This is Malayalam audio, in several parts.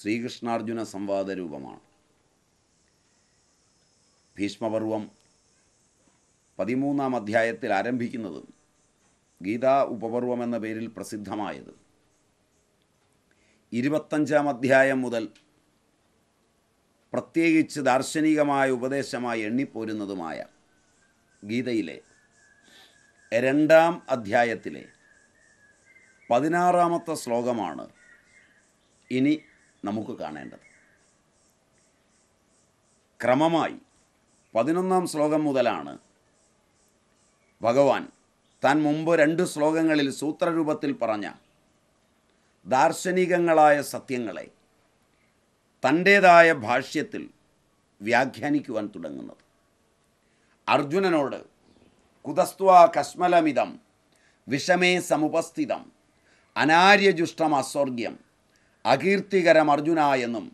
ശ്രീകൃഷ്ണാർജുന സംവാദ രൂപമാണ് ഭീഷ്മപർവം പതിമൂന്നാം അധ്യായത്തിൽ ആരംഭിക്കുന്നതും ഗീതാ ഉപപർവം എന്ന പേരിൽ പ്രസിദ്ധമായത് ഇരുപത്തഞ്ചാം അധ്യായം മുതൽ പ്രത്യേകിച്ച് ദാർശനികമായ ഉപദേശമായി എണ്ണിപ്പോരുന്നതുമായ ഗീതയിലെ രണ്ടാം അധ്യായത്തിലെ പതിനാറാമത്തെ ശ്ലോകമാണ് ഇനി നമുക്ക് കാണേണ്ടത് ക്രമമായി പതിനൊന്നാം ശ്ലോകം മുതലാണ് ഭഗവാൻ താൻ മുമ്പ് രണ്ട് ശ്ലോകങ്ങളിൽ സൂത്രരൂപത്തിൽ പറഞ്ഞ ദാർശനികങ്ങളായ സത്യങ്ങളെ തൻ്റേതായ ഭാഷ്യത്തിൽ വ്യാഖ്യാനിക്കുവാൻ തുടങ്ങുന്നത് അർജുനനോട് കുതസ്ത്വാ കശ്മലമിതം വിഷമേ സമുപസ്ഥിതം അനാര്യജുഷ്ടം അസ്വർഗ്യം അകീർത്തികരം അർജുന എന്നും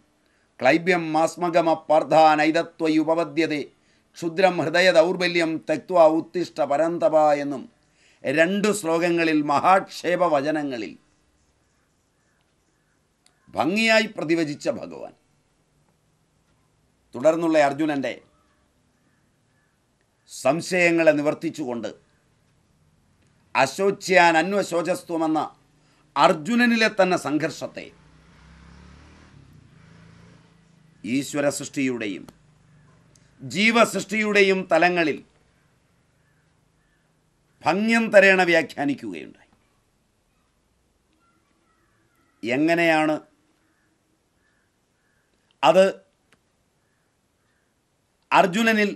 ക്ലൈബ്യം മാസ്മഗമ പാർത്ഥാനൈതത്വയുപപദ്യതെ ക്ഷുദ്രം ഹൃദയ ദൗർബല്യം തെക്വ ഉത്തിഷ്ട പരന്തപ എന്നും രണ്ട് ശ്ലോകങ്ങളിൽ മഹാക്ഷേപ വചനങ്ങളിൽ ഭംഗിയായി പ്രതിവചിച്ച ഭഗവാൻ തുടർന്നുള്ള അർജുനൻ്റെ സംശയങ്ങളെ നിവർത്തിച്ചുകൊണ്ട് അശോച്യാൻ അന്വശോചസ്ത്വമെന്ന അർജുനനിലെ തന്നെ സംഘർഷത്തെ ഈശ്വര സൃഷ്ടിയുടെയും ജീവസൃഷ്ടിയുടെയും തലങ്ങളിൽ ഭംഗ്യം തരേണ വ്യാഖ്യാനിക്കുകയുണ്ടായി എങ്ങനെയാണ് അത് അർജുനനിൽ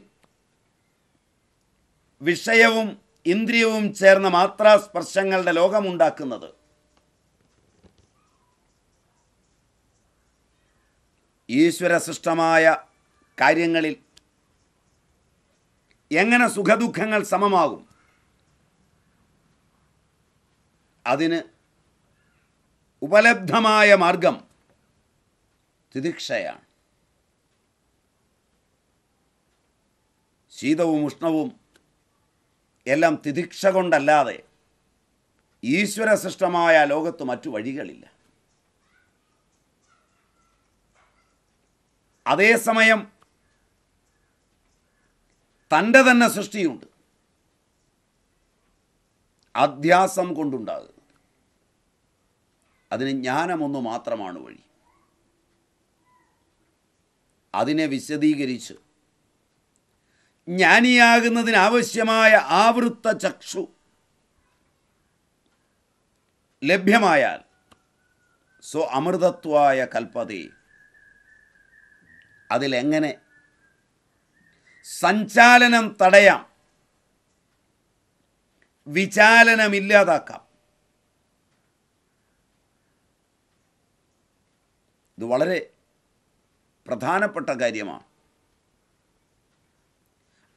വിഷയവും ഇന്ദ്രിയവും ചേർന്ന മാത്രാസ്പർശങ്ങളുടെ ലോകമുണ്ടാക്കുന്നത് ഈശ്വരസൃഷ്ടമായ കാര്യങ്ങളിൽ എങ്ങനെ സുഖദുഃഖങ്ങൾ സമമാകും അതിന് ഉപലബ്ധമായ മാർഗം തിദിക്ഷയാണ് ശീതവും ഉഷ്ണവും എല്ലാം തിദിക്ഷ കൊണ്ടല്ലാതെ ഈശ്വരസൃഷ്ടമായ ലോകത്ത് മറ്റു വഴികളില്ല അതേസമയം തൻ്റെ തന്നെ സൃഷ്ടിയുണ്ട് അധ്യാസം കൊണ്ടുണ്ടാകുന്നത് അതിന് ജ്ഞാനമൊന്ന് മാത്രമാണ് വഴി അതിനെ വിശദീകരിച്ച് ജ്ഞാനിയാകുന്നതിനാവശ്യമായ ആവൃത്ത ചക്ഷു ലഭ്യമായാൽ സോ അമൃതത്വായ കൽപ്പതയും അതിലെങ്ങനെ സഞ്ചാലനം തടയാം വിചാലനമില്ലാതാക്കാം ഇല്ലാതാക്കാം ഇത് വളരെ പ്രധാനപ്പെട്ട കാര്യമാണ്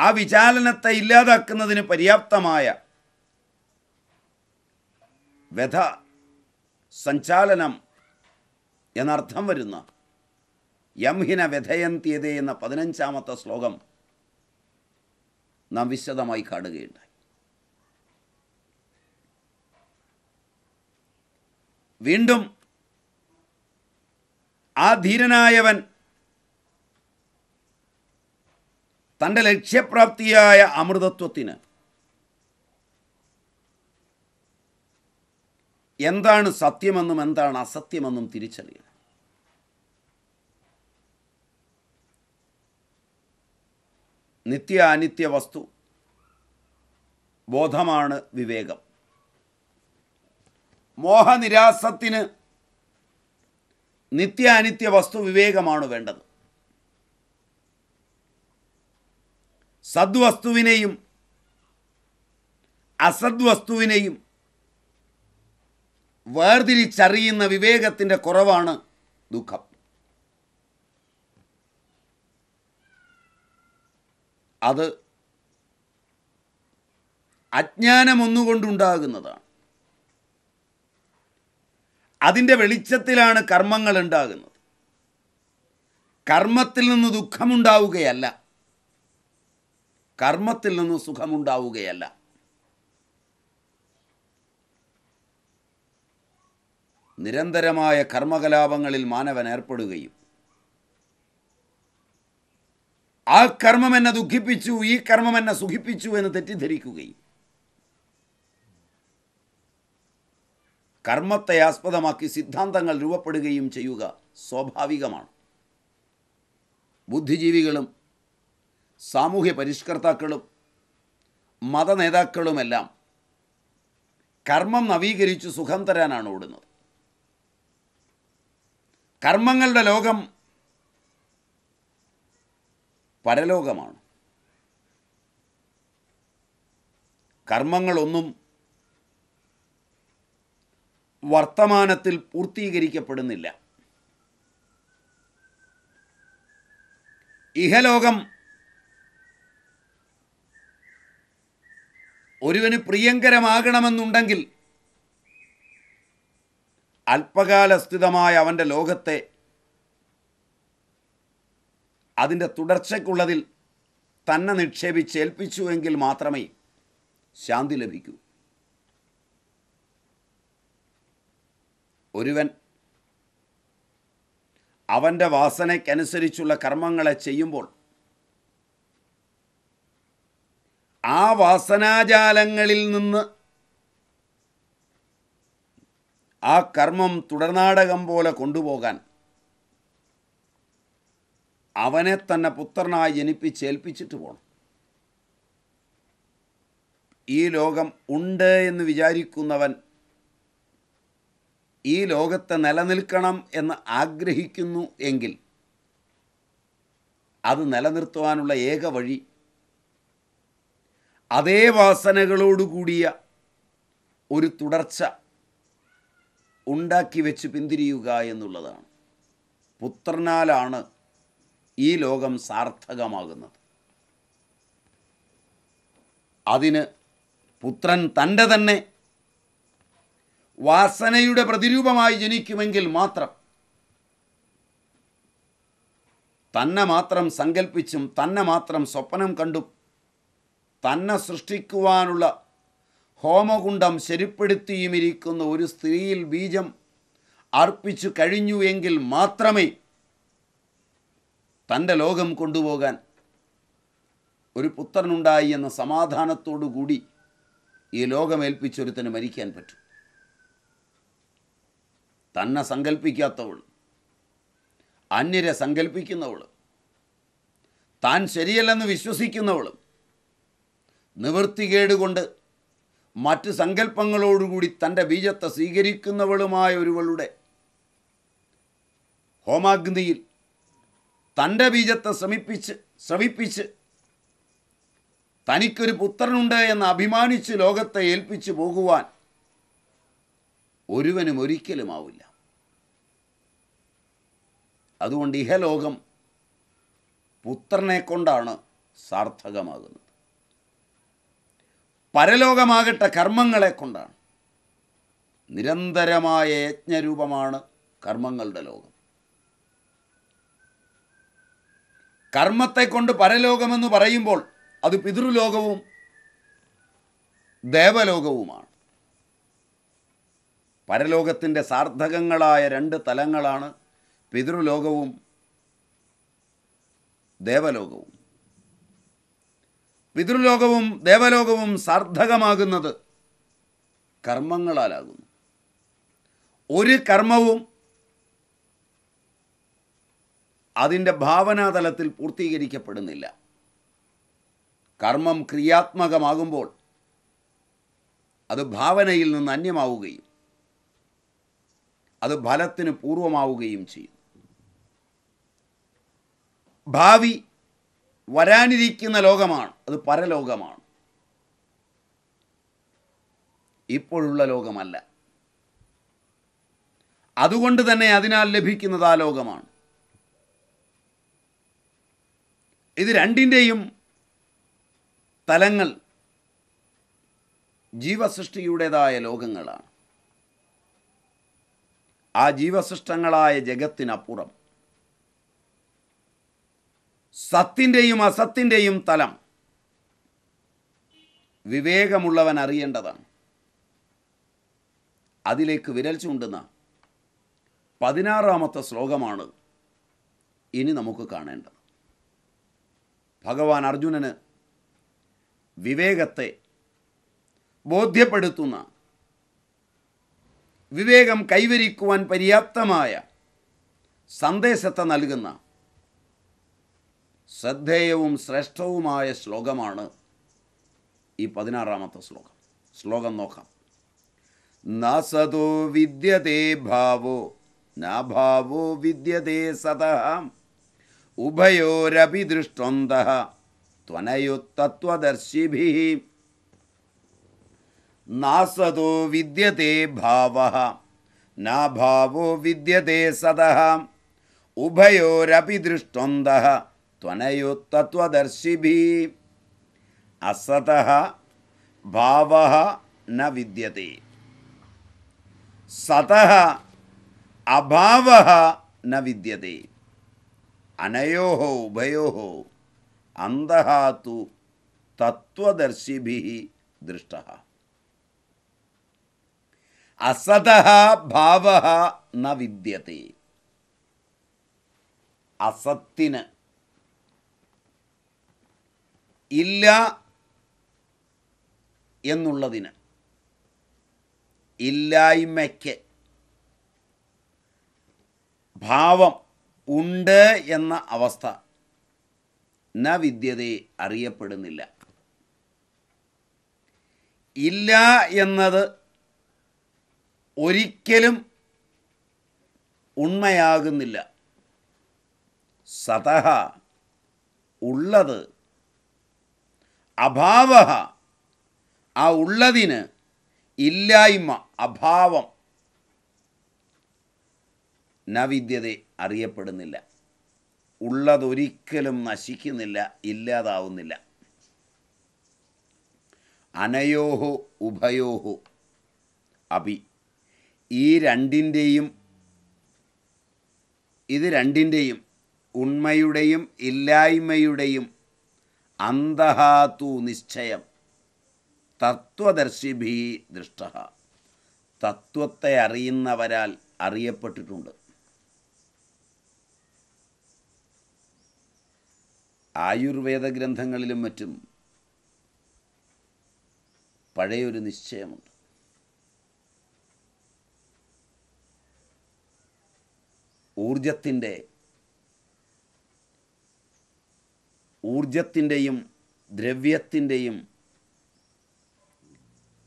ആ വിചാലനത്തെ ഇല്ലാതാക്കുന്നതിന് പര്യാപ്തമായ വ്യഥ സഞ്ചാലനം എന്നർത്ഥം വരുന്ന യംഹിന വ്യഥയന്തിയത് എന്ന പതിനഞ്ചാമത്തെ ശ്ലോകം നാം വിശദമായി കാണുകയുണ്ടായി വീണ്ടും ആ ധീരനായവൻ തൻ്റെ ലക്ഷ്യപ്രാപ്തിയായ അമൃതത്വത്തിന് എന്താണ് സത്യമെന്നും എന്താണ് അസത്യമെന്നും തിരിച്ചറിയണം നിത്യ അനിത്യ വസ്തു ബോധമാണ് വിവേകം മോഹനിരാസത്തിന് നിത്യ അനിത്യ വസ്തു വിവേകമാണ് വേണ്ടത് സദ്വസ്തുവിനെയും അസദ്വസ്തുവിനെയും വേർതിരിച്ചറിയുന്ന വിവേകത്തിൻ്റെ കുറവാണ് ദുഃഖം അത് ഒന്നുകൊണ്ടുണ്ടാകുന്നതാണ് അതിൻ്റെ വെളിച്ചത്തിലാണ് കർമ്മങ്ങൾ ഉണ്ടാകുന്നത് കർമ്മത്തിൽ നിന്ന് ദുഃഖമുണ്ടാവുകയല്ല കർമ്മത്തിൽ നിന്ന് സുഖമുണ്ടാവുകയല്ല നിരന്തരമായ കർമ്മകലാപങ്ങളിൽ മാനവൻ ഏർപ്പെടുകയും ആ കർമ്മം എന്നെ ദുഃഖിപ്പിച്ചു ഈ കർമ്മം എന്നെ സുഖിപ്പിച്ചു എന്ന് തെറ്റിദ്ധരിക്കുകയും കർമ്മത്തെ ആസ്പദമാക്കി സിദ്ധാന്തങ്ങൾ രൂപപ്പെടുകയും ചെയ്യുക സ്വാഭാവികമാണ് ബുദ്ധിജീവികളും സാമൂഹ്യ പരിഷ്കർത്താക്കളും നേതാക്കളുമെല്ലാം കർമ്മം നവീകരിച്ചു സുഖം തരാനാണ് ഓടുന്നത് കർമ്മങ്ങളുടെ ലോകം പരലോകമാണ് കർമ്മങ്ങളൊന്നും വർത്തമാനത്തിൽ പൂർത്തീകരിക്കപ്പെടുന്നില്ല ഇഹലോകം ഒരുവന് പ്രിയങ്കരമാകണമെന്നുണ്ടെങ്കിൽ അല്പകാലസ്ഥിതമായ അവൻ്റെ ലോകത്തെ അതിൻ്റെ തുടർച്ചയ്ക്കുള്ളതിൽ തന്നെ നിക്ഷേപിച്ച് ഏൽപ്പിച്ചുവെങ്കിൽ മാത്രമേ ശാന്തി ലഭിക്കൂ ഒരുവൻ അവൻ്റെ വാസനയ്ക്കനുസരിച്ചുള്ള കർമ്മങ്ങളെ ചെയ്യുമ്പോൾ ആ വാസനാജാലങ്ങളിൽ നിന്ന് ആ കർമ്മം തുടർനാടകം പോലെ കൊണ്ടുപോകാൻ അവനെ തന്നെ പുത്രനായി ജനിപ്പിച്ച് ഏൽപ്പിച്ചിട്ട് പോകണം ഈ ലോകം ഉണ്ട് എന്ന് വിചാരിക്കുന്നവൻ ഈ ലോകത്തെ നിലനിൽക്കണം എന്ന് ആഗ്രഹിക്കുന്നു എങ്കിൽ അത് നിലനിർത്തുവാനുള്ള ഏക വഴി അതേ വാസനകളോടുകൂടിയ ഒരു തുടർച്ച ഉണ്ടാക്കി വെച്ച് പിന്തിരിയുക എന്നുള്ളതാണ് പുത്രനാലാണ് ഈ ലോകം സാർത്ഥകമാകുന്നത് അതിന് പുത്രൻ തൻ്റെ തന്നെ വാസനയുടെ പ്രതിരൂപമായി ജനിക്കുമെങ്കിൽ മാത്രം തന്നെ മാത്രം സങ്കല്പിച്ചും തന്നെ മാത്രം സ്വപ്നം കണ്ടും തന്നെ സൃഷ്ടിക്കുവാനുള്ള ഹോമകുണ്ടം ശരിപ്പെടുത്തിയുമിരിക്കുന്ന ഒരു സ്ത്രീയിൽ ബീജം അർപ്പിച്ചു കഴിഞ്ഞു എങ്കിൽ മാത്രമേ തൻ്റെ ലോകം കൊണ്ടുപോകാൻ ഒരു പുത്രനുണ്ടായി എന്ന സമാധാനത്തോടുകൂടി കൂടി ഈ ലോകമേൽപ്പിച്ചൊരുത്തന് മരിക്കാൻ പറ്റും തന്നെ സങ്കല്പിക്കാത്തവൾ അന്യരെ സങ്കല്പിക്കുന്നവൾ താൻ ശരിയല്ലെന്ന് വിശ്വസിക്കുന്നവൾ നിവൃത്തികേടുകൊണ്ട് മറ്റ് സങ്കല്പങ്ങളോടുകൂടി തൻ്റെ ബീജത്തെ സ്വീകരിക്കുന്നവളുമായ ഒരുവളുടെ ഹോമാഗ്നിയിൽ തൻ്റെ ബീജത്തെ ശ്രമിപ്പിച്ച് ശ്രമിപ്പിച്ച് തനിക്കൊരു പുത്രനുണ്ട് എന്ന് അഭിമാനിച്ച് ലോകത്തെ ഏൽപ്പിച്ചു പോകുവാൻ ഒരുവനും ഒരിക്കലും ആവില്ല അതുകൊണ്ട് ഇഹലോകം പുത്രനെ കൊണ്ടാണ് സാർത്ഥകമാകുന്നത് പരലോകമാകട്ടെ കർമ്മങ്ങളെ കൊണ്ടാണ് നിരന്തരമായ യജ്ഞരൂപമാണ് കർമ്മങ്ങളുടെ ലോകം കർമ്മത്തെ കൊണ്ട് പരലോകമെന്ന് പറയുമ്പോൾ അത് പിതൃലോകവും ദേവലോകവുമാണ് പരലോകത്തിൻ്റെ സാർത്ഥകങ്ങളായ രണ്ട് തലങ്ങളാണ് പിതൃലോകവും ദേവലോകവും പിതൃലോകവും ദേവലോകവും സാർത്ഥകമാകുന്നത് കർമ്മങ്ങളാലാകുന്നു ഒരു കർമ്മവും അതിൻ്റെ ഭാവനാതലത്തിൽ പൂർത്തീകരിക്കപ്പെടുന്നില്ല കർമ്മം ക്രിയാത്മകമാകുമ്പോൾ അത് ഭാവനയിൽ നിന്ന് അന്യമാവുകയും അത് ഫലത്തിന് പൂർവമാവുകയും ചെയ്യും ഭാവി വരാനിരിക്കുന്ന ലോകമാണ് അത് പരലോകമാണ് ഇപ്പോഴുള്ള ലോകമല്ല അതുകൊണ്ട് തന്നെ അതിനാൽ ലഭിക്കുന്നത് ആ ലോകമാണ് ഇത് രണ്ടിൻ്റെയും തലങ്ങൾ ജീവസൃഷ്ടിയുടേതായ ലോകങ്ങളാണ് ആ ജീവസൃഷ്ടങ്ങളായ ജഗത്തിനപ്പുറം സത്തിൻ്റെയും അസത്തിൻ്റെയും തലം വിവേകമുള്ളവൻ അറിയേണ്ടതാണ് അതിലേക്ക് വിരൽ ചൂണ്ടുന്ന പതിനാറാമത്തെ ശ്ലോകമാണ് ഇനി നമുക്ക് കാണേണ്ടത് ഭഗവാൻ അർജുനന് വിവേകത്തെ ബോധ്യപ്പെടുത്തുന്ന വിവേകം കൈവരിക്കുവാൻ പര്യാപ്തമായ സന്ദേശത്തെ നൽകുന്ന ശ്രദ്ധേയവും ശ്രേഷ്ഠവുമായ ശ്ലോകമാണ് ഈ പതിനാറാമത്തെ ശ്ലോകം ശ്ലോകം നോക്കാം നസതോ വിദ്യതേ ഭാവോ നാഭാവോ വിദ്യതേ സതഹം उभयोरपि दृष्टवन्तः त्वनयुत्तत्त्वदर्शिभिः नासदो विद्यते भावः नाभावो विद्यते सतः उभयोरपि दृष्टवन्तः त्वनयोत्तत्वदर्शिभिः असतः भावः न विद्यते सतः अभावः न विद्यते അനയോ ഉഭയോ അന്തഹാത്തു തത്വദർശിഭി ദൃഷ്ട അസത ഭാവ ന വിദ്യത്തെ അസത്തിന് ഇല്ല എന്നുള്ളതിന് ഇല്ലായ്മയ്ക്ക് ഭാവം ഉണ്ട് എന്ന അവസ്ഥ ന വിദ്യതയെ അറിയപ്പെടുന്നില്ല ഇല്ല എന്നത് ഒരിക്കലും ഉണ്മയാകുന്നില്ല സതഹ ഉള്ളത് അഭാവ ആ ഉള്ളതിന് ഇല്ലായ്മ അഭാവം നവിദ്യത അറിയപ്പെടുന്നില്ല ഉള്ളതൊരിക്കലും നശിക്കുന്നില്ല ഇല്ലാതാവുന്നില്ല അനയോഹോ ഉഭയോഹോ അഭി ഈ രണ്ടിൻ്റെയും ഇത് രണ്ടിൻ്റെയും ഉണ്മയുടെയും ഇല്ലായ്മയുടെയും അന്തഹാത്തു നിശ്ചയം തത്വദർശിഭി ദൃഷ്ട തത്വത്തെ അറിയുന്നവരാൽ അറിയപ്പെട്ടിട്ടുണ്ട് ആയുർവേദ ഗ്രന്ഥങ്ങളിലും മറ്റും പഴയൊരു നിശ്ചയമുണ്ട് ഊർജത്തിൻ്റെ ഊർജത്തിൻ്റെയും ദ്രവ്യത്തിൻ്റെയും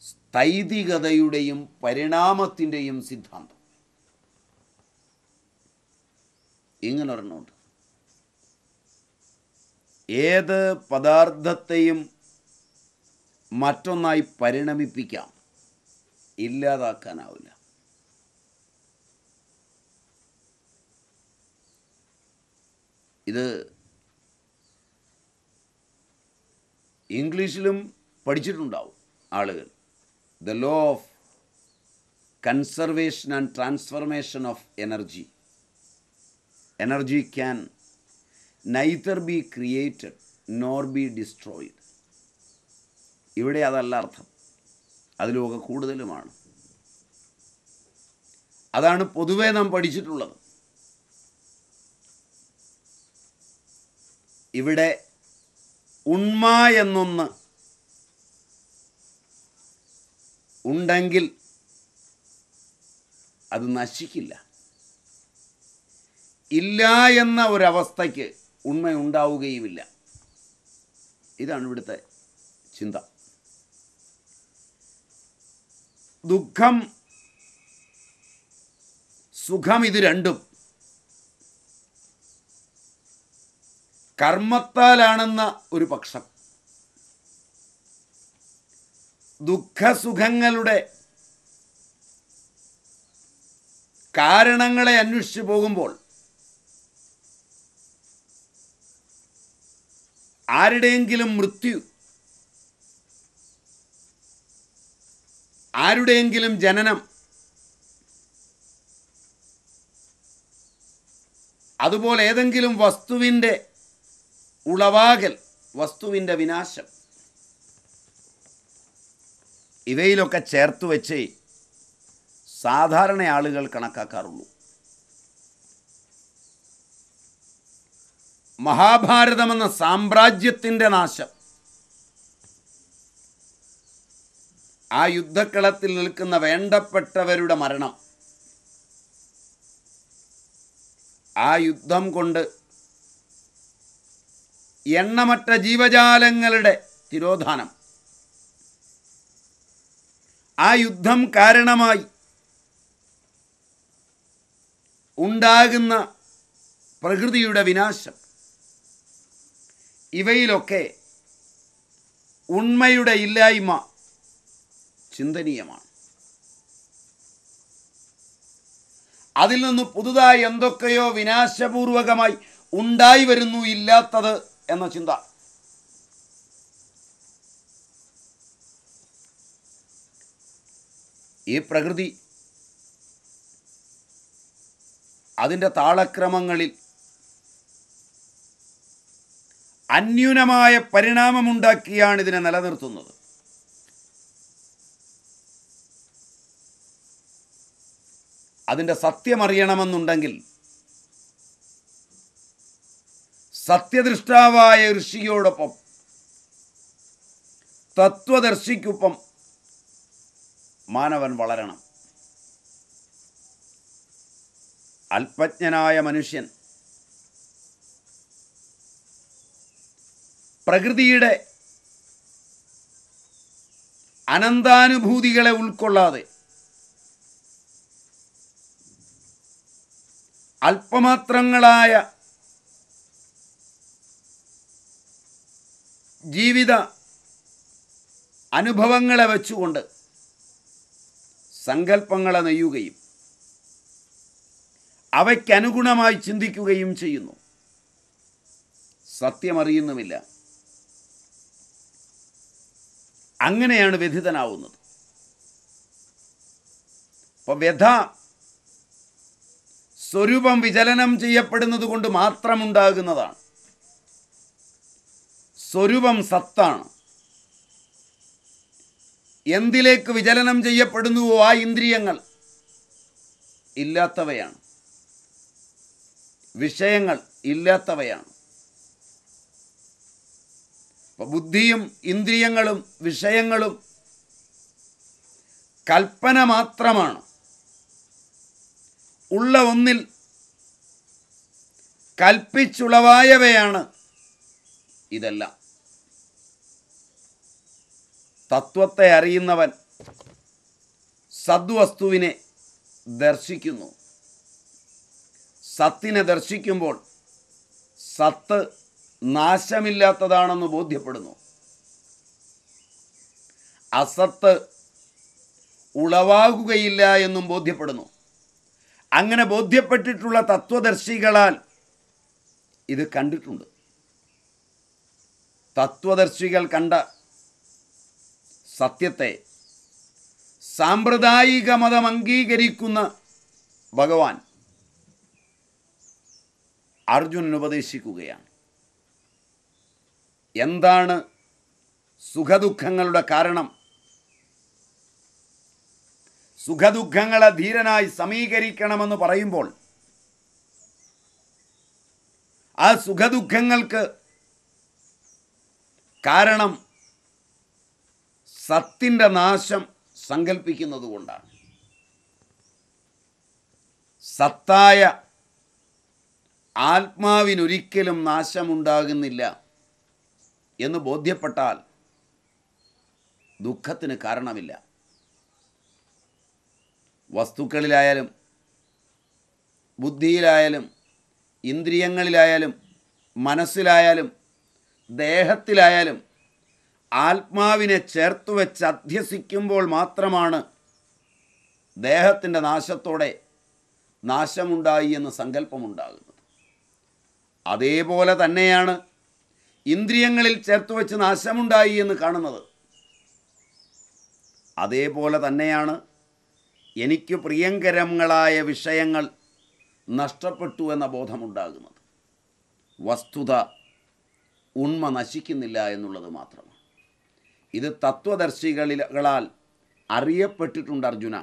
സ്ഥൈതികതയുടെയും പരിണാമത്തിൻ്റെയും സിദ്ധാന്തം ഇങ്ങനൊരെണ്ണമുണ്ട് ഏത് പദാർത്ഥത്തെയും മറ്റൊന്നായി പരിണമിപ്പിക്കാം ഇല്ലാതാക്കാനാവില്ല ഇത് ഇംഗ്ലീഷിലും പഠിച്ചിട്ടുണ്ടാവും ആളുകൾ the law of conservation and transformation of energy energy can neither be created nor be destroyed ഇവിടെ അതല്ല അർത്ഥം അതിലൊക്കെ കൂടുതലുമാണ് അതാണ് പൊതുവേ നാം പഠിച്ചിട്ടുള്ളത് ഇവിടെ ഉണ്മ എന്നൊന്ന് ഉണ്ടെങ്കിൽ അത് നശിക്കില്ല ഇല്ല എന്ന ഒരവസ്ഥയ്ക്ക് ഉണ്മയുണ്ടാവുകയുമില്ല ഇതാണ് ഇവിടുത്തെ ചിന്ത ദുഃഖം സുഖം ഇത് രണ്ടും കർമ്മത്താലാണെന്ന ഒരു പക്ഷം ദുഃഖസുഖങ്ങളുടെ കാരണങ്ങളെ അന്വേഷിച്ചു പോകുമ്പോൾ ആരുടെയെങ്കിലും മൃത്യു ആരുടെയെങ്കിലും ജനനം അതുപോലെ ഏതെങ്കിലും വസ്തുവിൻ്റെ ഉളവാകൽ വസ്തുവിൻ്റെ വിനാശം ഇവയിലൊക്കെ ചേർത്ത് വെച്ച് സാധാരണ ആളുകൾ കണക്കാക്കാറുള്ളൂ മഹാഭാരതമെന്ന സാമ്രാജ്യത്തിൻ്റെ നാശം ആ യുദ്ധക്കളത്തിൽ നിൽക്കുന്ന വേണ്ടപ്പെട്ടവരുടെ മരണം ആ യുദ്ധം കൊണ്ട് എണ്ണമറ്റ ജീവജാലങ്ങളുടെ തിരോധാനം ആ യുദ്ധം കാരണമായി ഉണ്ടാകുന്ന പ്രകൃതിയുടെ വിനാശം ഇവയിലൊക്കെ ഉണ്മയുടെ ഇല്ലായ്മ ചിന്തനീയമാണ് അതിൽ നിന്ന് പുതുതായി എന്തൊക്കെയോ വിനാശപൂർവകമായി ഉണ്ടായി വരുന്നു ഇല്ലാത്തത് എന്ന ചിന്ത ഈ പ്രകൃതി അതിൻ്റെ താളക്രമങ്ങളിൽ അന്യൂനമായ പരിണാമമുണ്ടാക്കിയാണ് ഇതിനെ നിലനിർത്തുന്നത് അതിൻ്റെ സത്യമറിയണമെന്നുണ്ടെങ്കിൽ സത്യദൃഷ്ടാവായ ഋഷിയോടൊപ്പം തത്വദർശിക്കൊപ്പം മാനവൻ വളരണം അല്പജ്ഞനായ മനുഷ്യൻ പ്രകൃതിയുടെ അനന്താനുഭൂതികളെ ഉൾക്കൊള്ളാതെ അല്പമാത്രങ്ങളായ ജീവിത അനുഭവങ്ങളെ വെച്ചുകൊണ്ട് സങ്കല്പങ്ങളെ നെയ്യുകയും അവയ്ക്കനുഗുണമായി ചിന്തിക്കുകയും ചെയ്യുന്നു സത്യമറിയുന്നുമില്ല അങ്ങനെയാണ് വ്യഥിതനാവുന്നത് അപ്പോൾ വ്യഥ സ്വരൂപം വിചലനം ചെയ്യപ്പെടുന്നത് കൊണ്ട് മാത്രമുണ്ടാകുന്നതാണ് സ്വരൂപം സത്താണ് എന്തിലേക്ക് വിചലനം ചെയ്യപ്പെടുന്നുവോ ആ ഇന്ദ്രിയങ്ങൾ ഇല്ലാത്തവയാണ് വിഷയങ്ങൾ ഇല്ലാത്തവയാണ് ബുദ്ധിയും ഇന്ദ്രിയങ്ങളും വിഷയങ്ങളും കൽപ്പന മാത്രമാണ് ഉള്ള ഒന്നിൽ കൽപ്പിച്ചുളവായവയാണ് ഇതെല്ലാം തത്വത്തെ അറിയുന്നവൻ സദ്വസ്തുവിനെ ദർശിക്കുന്നു സത്തിനെ ദർശിക്കുമ്പോൾ സത്ത് നാശമില്ലാത്തതാണെന്ന് ബോധ്യപ്പെടുന്നു അസത്ത് ഉളവാകുകയില്ല എന്നും ബോധ്യപ്പെടുന്നു അങ്ങനെ ബോധ്യപ്പെട്ടിട്ടുള്ള തത്വദർശികളാൽ ഇത് കണ്ടിട്ടുണ്ട് തത്വദർശികൾ കണ്ട സത്യത്തെ സാമ്പ്രദായിക മതം അംഗീകരിക്കുന്ന ഭഗവാൻ അർജുനൻ ഉപദേശിക്കുകയാണ് എന്താണ് സുഖദുഃഖങ്ങളുടെ കാരണം സുഖദുഃഖങ്ങളെ ധീരനായി സമീകരിക്കണമെന്ന് പറയുമ്പോൾ ആ സുഖദുഃഖങ്ങൾക്ക് കാരണം സത്തിൻ്റെ നാശം സങ്കല്പിക്കുന്നത് കൊണ്ടാണ് സത്തായ ആത്മാവിനൊരിക്കലും നാശമുണ്ടാകുന്നില്ല എന്ന് ബോധ്യപ്പെട്ടാൽ ദുഃഖത്തിന് കാരണമില്ല വസ്തുക്കളിലായാലും ബുദ്ധിയിലായാലും ഇന്ദ്രിയങ്ങളിലായാലും മനസ്സിലായാലും ദേഹത്തിലായാലും ആത്മാവിനെ ചേർത്ത് വെച്ച് അധ്യസിക്കുമ്പോൾ മാത്രമാണ് ദേഹത്തിൻ്റെ നാശത്തോടെ നാശമുണ്ടായി എന്ന സങ്കല്പമുണ്ടാകുന്നത് അതേപോലെ തന്നെയാണ് ഇന്ദ്രിയങ്ങളിൽ ചേർത്ത് വെച്ച് നാശമുണ്ടായി എന്ന് കാണുന്നത് അതേപോലെ തന്നെയാണ് എനിക്ക് പ്രിയങ്കരങ്ങളായ വിഷയങ്ങൾ നഷ്ടപ്പെട്ടു എന്ന ബോധമുണ്ടാകുന്നത് വസ്തുത ഉണ്മ നശിക്കുന്നില്ല എന്നുള്ളത് മാത്രമാണ് ഇത് തത്വദർശികളാൽ അറിയപ്പെട്ടിട്ടുണ്ട് അർജുന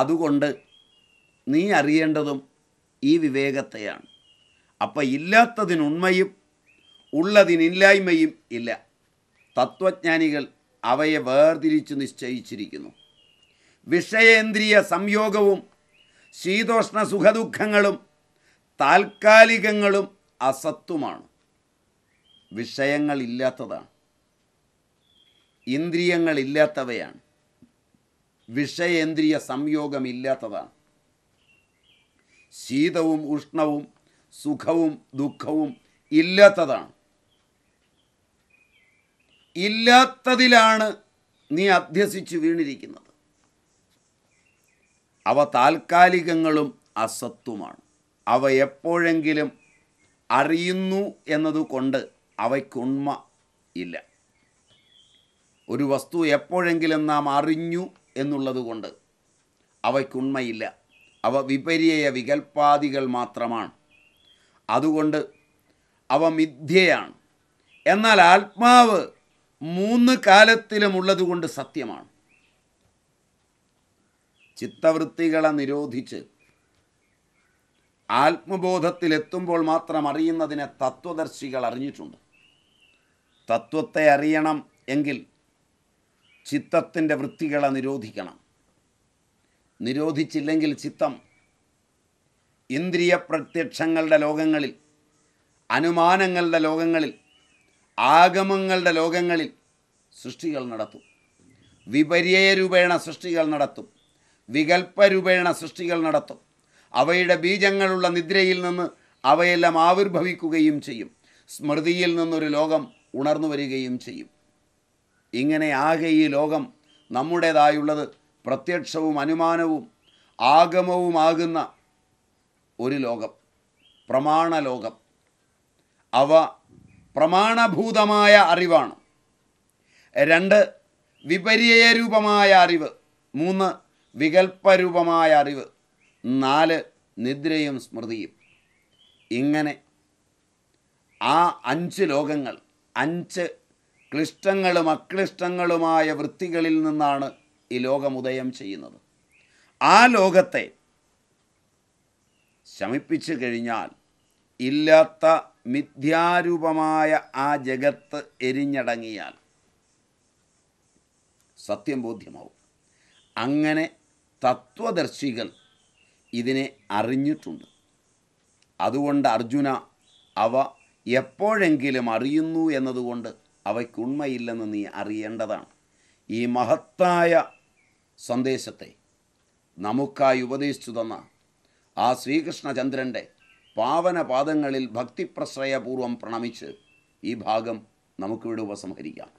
അതുകൊണ്ട് നീ അറിയേണ്ടതും ഈ വിവേകത്തെയാണ് അപ്പം ഇല്ലാത്തതിനുണ്മയും ഉള്ളതിനില്ലായ്മയും ഇല്ല തത്വജ്ഞാനികൾ അവയെ വേർതിരിച്ചു നിശ്ചയിച്ചിരിക്കുന്നു വിഷയേന്ദ്രിയ സംയോഗവും ശീതോഷ്ണ സുഖദുഃഖങ്ങളും താൽക്കാലികങ്ങളും അസത്വമാണ് വിഷയങ്ങളില്ലാത്തതാണ് ഇന്ദ്രിയങ്ങളില്ലാത്തവയാണ് വിഷയേന്ദ്രിയ സംയോഗമില്ലാത്തതാണ് ശീതവും ഉഷ്ണവും സുഖവും ദുഃഖവും ഇല്ലാത്തതാണ് ഇല്ലാത്തതിലാണ് നീ അധ്യസിച്ച് വീണിരിക്കുന്നത് അവ താൽക്കാലികങ്ങളും അസത്വമാണ് അവ എപ്പോഴെങ്കിലും അറിയുന്നു എന്നതുകൊണ്ട് അവയ്ക്കുണ്മ ഇല്ല ഒരു വസ്തു എപ്പോഴെങ്കിലും നാം അറിഞ്ഞു എന്നുള്ളതുകൊണ്ട് അവയ്ക്കുണ്മയില്ല അവ വിപര്യ വികൽപ്പാദികൾ മാത്രമാണ് അതുകൊണ്ട് അവ മിഥ്യയാണ് എന്നാൽ ആത്മാവ് മൂന്ന് കൊണ്ട് സത്യമാണ് ചിത്തവൃത്തികളെ നിരോധിച്ച് ആത്മബോധത്തിലെത്തുമ്പോൾ മാത്രം അറിയുന്നതിനെ തത്വദർശികൾ അറിഞ്ഞിട്ടുണ്ട് തത്വത്തെ അറിയണം എങ്കിൽ ചിത്തത്തിൻ്റെ വൃത്തികളെ നിരോധിക്കണം നിരോധിച്ചില്ലെങ്കിൽ ചിത്തം ഇന്ദ്രിയ പ്രത്യക്ഷങ്ങളുടെ ലോകങ്ങളിൽ അനുമാനങ്ങളുടെ ലോകങ്ങളിൽ ആഗമങ്ങളുടെ ലോകങ്ങളിൽ സൃഷ്ടികൾ നടത്തും വിപര്യരൂപേണ സൃഷ്ടികൾ നടത്തും വികൽപ്പരൂപേണ സൃഷ്ടികൾ നടത്തും അവയുടെ ബീജങ്ങളുള്ള നിദ്രയിൽ നിന്ന് അവയെല്ലാം ആവിർഭവിക്കുകയും ചെയ്യും സ്മൃതിയിൽ നിന്നൊരു ലോകം ഉണർന്നു വരികയും ചെയ്യും ഇങ്ങനെ ആകെ ഈ ലോകം നമ്മുടേതായുള്ളത് പ്രത്യക്ഷവും അനുമാനവും ആഗമവുമാകുന്ന ഒരു ലോകം പ്രമാണലോകം അവ പ്രമാണഭൂതമായ അറിവാണ് രണ്ട് വിപര്യരൂപമായ അറിവ് മൂന്ന് വികൽപ്പരൂപമായ അറിവ് നാല് നിദ്രയും സ്മൃതിയും ഇങ്ങനെ ആ അഞ്ച് ലോകങ്ങൾ അഞ്ച് ക്ലിഷ്ടങ്ങളും അക്ലിഷ്ടങ്ങളുമായ വൃത്തികളിൽ നിന്നാണ് ഈ ലോകമുദയം ചെയ്യുന്നത് ആ ലോകത്തെ ശമിപ്പിച്ചു കഴിഞ്ഞാൽ ഇല്ലാത്ത മിഥ്യാരൂപമായ ആ ജഗത്ത് എരിഞ്ഞടങ്ങിയാൽ സത്യം ബോധ്യമാവും അങ്ങനെ തത്വദർശികൾ ഇതിനെ അറിഞ്ഞിട്ടുണ്ട് അതുകൊണ്ട് അർജുന അവ എപ്പോഴെങ്കിലും അറിയുന്നു എന്നതുകൊണ്ട് അവയ്ക്കുണ്മയില്ലെന്ന് നീ അറിയേണ്ടതാണ് ഈ മഹത്തായ സന്ദേശത്തെ നമുക്കായി ഉപദേശിച്ചു തന്ന ആ ശ്രീകൃഷ്ണചന്ദ്രൻ്റെ പാവനപാദങ്ങളിൽ ഭക്തിപ്രശ്രയപൂർവം പ്രണമിച്ച് ഈ ഭാഗം നമുക്കിവിടെ ഉപസംഹരിക്കാം